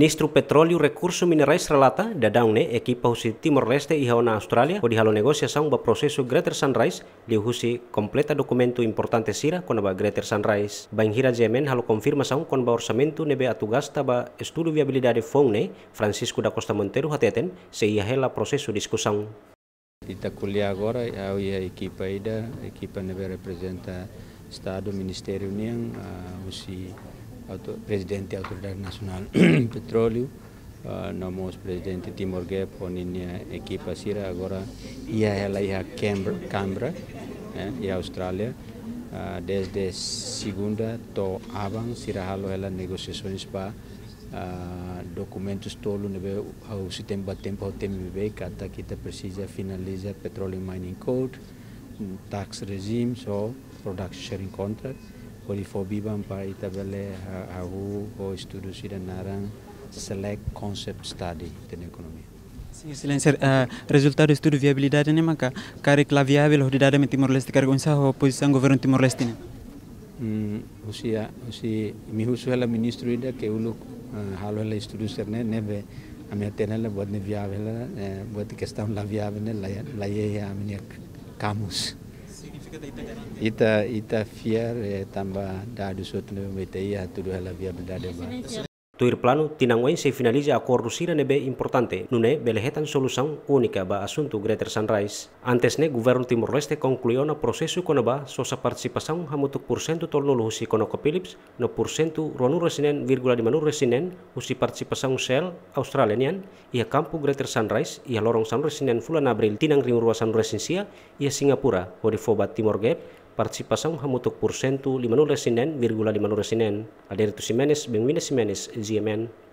Ministru Petroliu Rekursu Minerais relata da daune ekipa husi Timor Leste iha ona Australia ko dihalo negosiasaun ba prosesu Greater Sunrise li husi kompleta dokumentu importante sira kona ba Greater Sunrise. Bang hira Jemen halo konfirma saun kon ba orsamentu nebe atugasta ba estudu viabilidade fongne Francisco da Costa Montero hateten se iha hela prosesu diskusaun. Ita kuliah agora au iha ekipa ida, ekipa nebe representa Estado, Ministério Nian, uh, usi... presidente da Autoridade Nacional Petróleo, uh, nomos presidente Timor Gap, minha equipa sira agora ia ela ia Canberra, Canberra né, eh, ia Austrália, uh, desde segunda to avan sira halo ela negociações para uh, documentos tolo nebe o se tempo tempo que TMB que precisa finalizar Petroleum Mining Code, tax regime, so production sharing contract, परिफोबिबम पारिता बेले आहु ओ studio सिरा naran select concept study din economia. Sí, excelência, uh, resultado do ni viabilidade ¿cara que la claviável de me Timor-Leste cargonça ou posição pues, governo Timor-Leste né. Mm, o sea, o sea, mi husu ela ministro ida que ulo halo ah, ela estudo serne neve a mi tena la buena ne viável ela bot la viável né la la ye a minha camus. ita ita fiar e tamba da du sot no meteia tu do la via da To plano, tinanguain se finaliza a corrusira nebe importante, nune belehetan solução única ba asuntu Greater Sunrise. Antes ne, governo Timor-Leste concluiu na processo konaba ba sosa participação hamutuk tol tolnulu husi konoko Philips no porcento ruanu resinen virgula dimanu resinen husi participação Shell Australianian, ia campo Greater Sunrise ia lorong san resinen fulan abril tinang ringrua san resinsia ia Singapura, hodifoba Timor Gap, participação hamutuk por cento lima nulas sinen, vírgula lima nulas sinen, aderito simenes, bem minas simenes, ziemen.